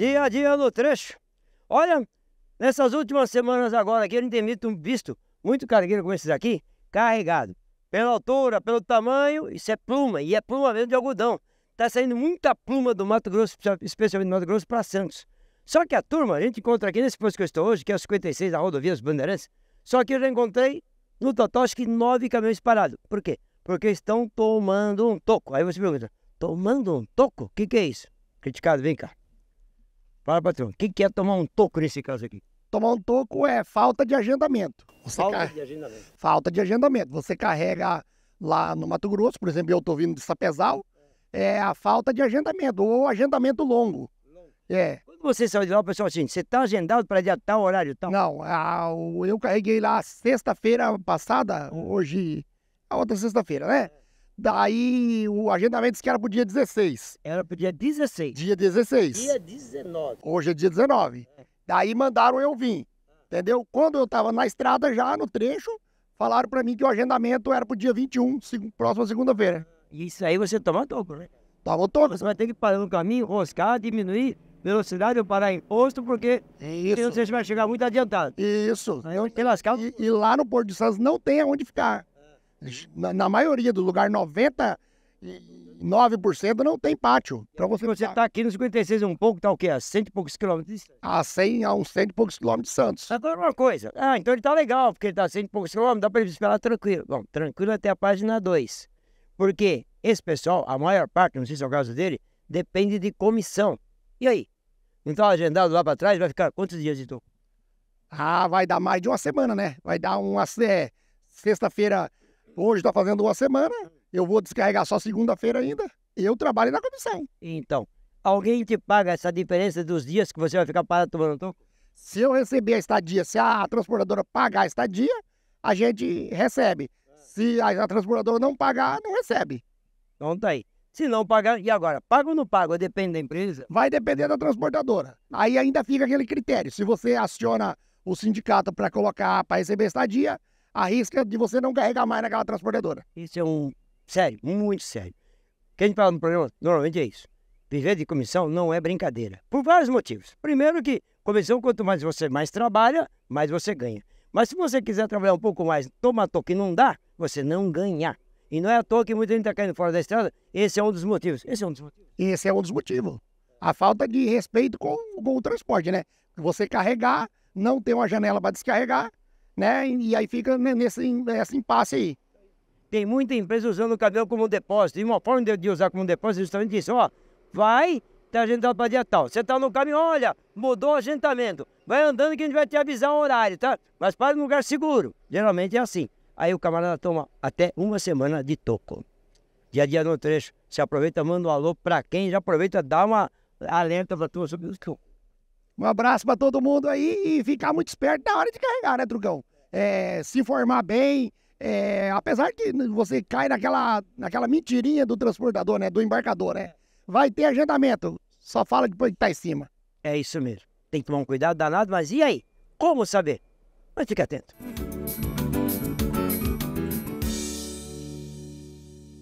dia a dia no trecho. Olha, nessas últimas semanas agora aqui, a gente tem visto muito cargueiro como esses aqui, carregado. Pela altura, pelo tamanho, isso é pluma, e é pluma mesmo de algodão. Está saindo muita pluma do Mato Grosso, especialmente do Mato Grosso, para Santos. Só que a turma, a gente encontra aqui nesse posto que eu estou hoje, que é o 56 da rodovia dos Bandeirantes, só que eu já encontrei no total acho que nove caminhões parados. Por quê? Porque estão tomando um toco. Aí você pergunta, tomando um toco? O que, que é isso? Criticado, vem cá. Fala, patrão. Quem quer é tomar um toco nesse caso aqui? Tomar um toco é falta de agendamento. Você falta car... de agendamento. Falta de agendamento. Você carrega lá no Mato Grosso, por exemplo, eu estou vindo de Sapezal, é a falta de agendamento ou agendamento longo. longo. É. Quando você saiu de lá, o pessoal assim, você está agendado para dia tal horário tal? Não, a, eu carreguei lá sexta-feira passada, hoje, a outra sexta-feira, né? É. Daí o agendamento disse que era pro dia 16. Era pro dia 16. Dia 16. Dia 19. Hoje é dia 19. É. Daí mandaram eu vir. Entendeu? Quando eu tava na estrada já, no trecho, falaram para mim que o agendamento era pro dia 21, seg próxima segunda-feira. Isso aí você toma toco, né? Toma toco. Você vai ter que parar no caminho, roscar, diminuir velocidade, ou parar em posto, porque Isso. se vai chegar muito adiantado. Isso. Aí onde tem lascado. E, e lá no Porto de Santos não tem aonde ficar. Na, na maioria do lugar, 99% não tem pátio. Então você está aqui no 56 um pouco, está o quê? A cento e poucos quilômetros A 100, a uns cento e poucos quilômetros de Santos. Agora uma coisa. Ah, então ele está legal, porque ele está a cento e poucos quilômetros, dá para ele esperar tranquilo. Bom, tranquilo até a página 2. Porque esse pessoal, a maior parte, não sei se é o caso dele, depende de comissão. E aí? Não tá agendado lá para trás? Vai ficar quantos dias, então? Ah, vai dar mais de uma semana, né? Vai dar uma é, sexta-feira, Hoje está fazendo uma semana, eu vou descarregar só segunda-feira ainda. Eu trabalho na comissão. Então, alguém te paga essa diferença dos dias que você vai ficar parado tomando toco? Então? Se eu receber a estadia, se a transportadora pagar a estadia, a gente recebe. Se a, a transportadora não pagar, não recebe. Então tá aí. Se não pagar, e agora? Paga ou não paga? Depende da empresa? Vai depender da transportadora. Aí ainda fica aquele critério. Se você aciona o sindicato para colocar, para receber estadia, a risca de você não carregar mais naquela transportadora. Isso é um. Sério, muito sério. O que a gente fala no programa normalmente é isso. Viver de comissão não é brincadeira. Por vários motivos. Primeiro que comissão, quanto mais você mais trabalha, mais você ganha. Mas se você quiser trabalhar um pouco mais, toma toque que não dá, você não ganha. E não é à toa que muita gente está caindo fora da estrada. Esse é um dos motivos. Esse é um dos motivos. Esse é um dos motivos. A falta de respeito com, com o transporte, né? Você carregar, não ter uma janela para descarregar, né? E, aí fica nesse, nesse impasse aí. Tem muita empresa usando o cabelo como depósito. E uma forma de, de usar como depósito é justamente isso. Ó, vai tá agendado para dia tal. Você tá no caminho, olha, mudou o agendamento. Vai andando que a gente vai te avisar o horário, tá? Mas para um lugar seguro. Geralmente é assim. Aí o camarada toma até uma semana de toco. Dia a dia no trecho. Se aproveita, manda um alô para quem já aproveita, dá uma alerta para a turma sobre o que um abraço para todo mundo aí e ficar muito esperto na hora de carregar, né, Trucão? É, se informar bem, é, apesar que você cai naquela, naquela mentirinha do transportador, né, do embarcador, né? Vai ter agendamento, só fala depois que tá em cima. É isso mesmo. Tem que tomar um cuidado danado, mas e aí? Como saber? Mas fica atento.